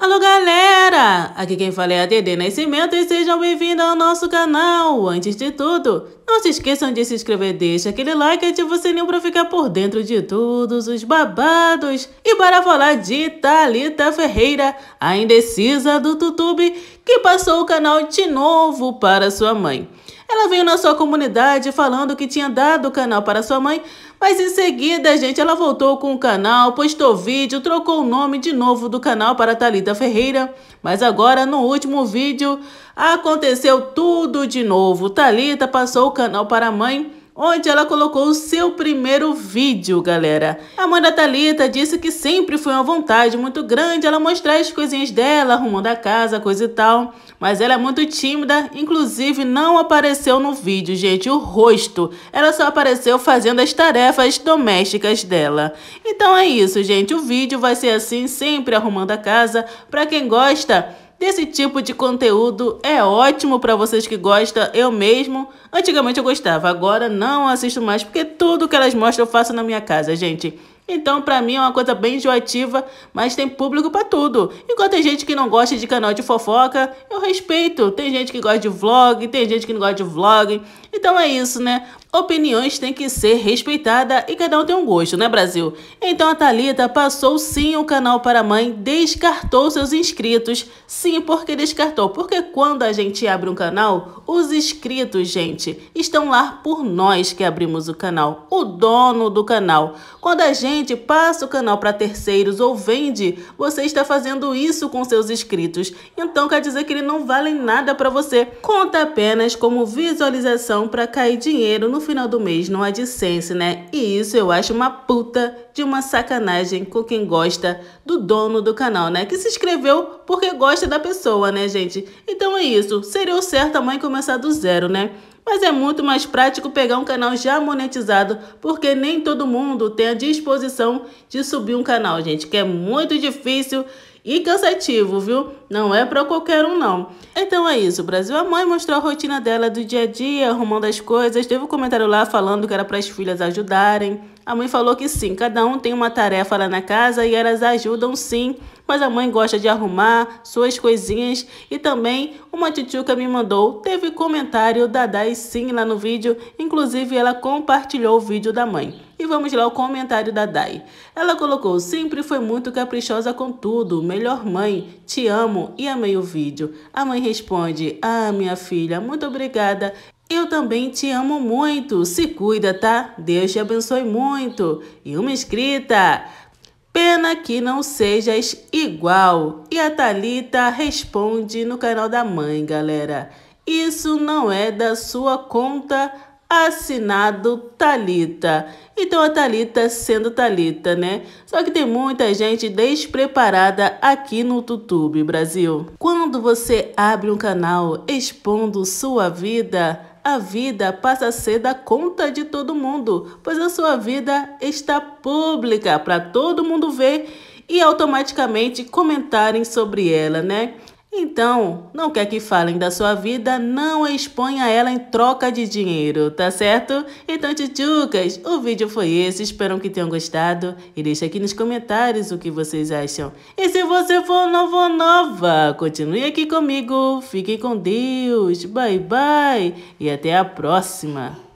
Alô galera, aqui quem fala é a Dede Nascimento e sejam bem-vindos ao nosso canal. Antes de tudo, não se esqueçam de se inscrever, deixa aquele like e ativa o sininho para ficar por dentro de todos os babados. E para falar de Thalita Ferreira, a indecisa do YouTube, que passou o canal de novo para sua mãe. Ela veio na sua comunidade falando que tinha dado o canal para sua mãe, mas em seguida, gente, ela voltou com o canal, postou vídeo, trocou o nome de novo do canal para Talita Ferreira. Mas agora, no último vídeo, aconteceu tudo de novo. Talita passou o canal para a mãe onde ela colocou o seu primeiro vídeo, galera. A mãe da Thalita disse que sempre foi uma vontade muito grande ela mostrar as coisinhas dela, arrumando a casa, coisa e tal. Mas ela é muito tímida, inclusive não apareceu no vídeo, gente, o rosto. Ela só apareceu fazendo as tarefas domésticas dela. Então é isso, gente, o vídeo vai ser assim, sempre arrumando a casa. Para quem gosta, Desse tipo de conteúdo é ótimo para vocês que gostam, eu mesmo. Antigamente eu gostava, agora não assisto mais, porque tudo que elas mostram eu faço na minha casa, gente. Então, para mim é uma coisa bem enjoativa, mas tem público para tudo. Enquanto tem gente que não gosta de canal de fofoca, eu respeito. Tem gente que gosta de vlog, tem gente que não gosta de vlog. Então é isso, né? Opiniões têm que ser respeitada e cada um tem um gosto, né, Brasil? Então a Thalita passou sim o canal para a mãe, descartou seus inscritos. Sim, porque descartou? Porque quando a gente abre um canal, os inscritos, gente, estão lá por nós que abrimos o canal, o dono do canal. Quando a gente passa o canal para terceiros ou vende, você está fazendo isso com seus inscritos. Então quer dizer que ele não vale nada para você. Conta apenas como visualização para cair dinheiro no no final do mês não há dissenso, né? E isso eu acho uma puta de uma sacanagem com quem gosta do dono do canal, né? Que se inscreveu porque gosta da pessoa, né, gente? Então é isso. Seria o certo a mãe começar do zero, né? Mas é muito mais prático pegar um canal já monetizado, porque nem todo mundo tem a disposição de subir um canal, gente, que é muito difícil e cansativo, viu? Não é para qualquer um, não. Então é isso. Brasil, a mãe mostrou a rotina dela do dia a dia, arrumando as coisas. Teve um comentário lá falando que era para as filhas ajudarem. A mãe falou que sim, cada um tem uma tarefa lá na casa e elas ajudam sim mas a mãe gosta de arrumar suas coisinhas. E também uma titiuca me mandou, teve comentário da Dai sim lá no vídeo, inclusive ela compartilhou o vídeo da mãe. E vamos lá o comentário da Dai. Ela colocou: "Sempre foi muito caprichosa com tudo. Melhor mãe. Te amo e amei o vídeo." A mãe responde: "Ah, minha filha, muito obrigada. Eu também te amo muito. Se cuida, tá? Deus te abençoe muito." E uma inscrita Pena que não sejas igual. E a Talita responde no canal da mãe, galera. Isso não é da sua conta. Assinado Talita. Então a Talita sendo Talita, né? Só que tem muita gente despreparada aqui no YouTube, Brasil. Quando você abre um canal expondo sua vida, a vida passa a ser da conta de todo mundo, pois a sua vida está pública para todo mundo ver e automaticamente comentarem sobre ela, né? Então, não quer que falem da sua vida, não exponha ela em troca de dinheiro, tá certo? Então, tchutchucas, o vídeo foi esse, espero que tenham gostado e deixe aqui nos comentários o que vocês acham. E se você for novo ou nova, continue aqui comigo, fiquem com Deus, bye bye e até a próxima!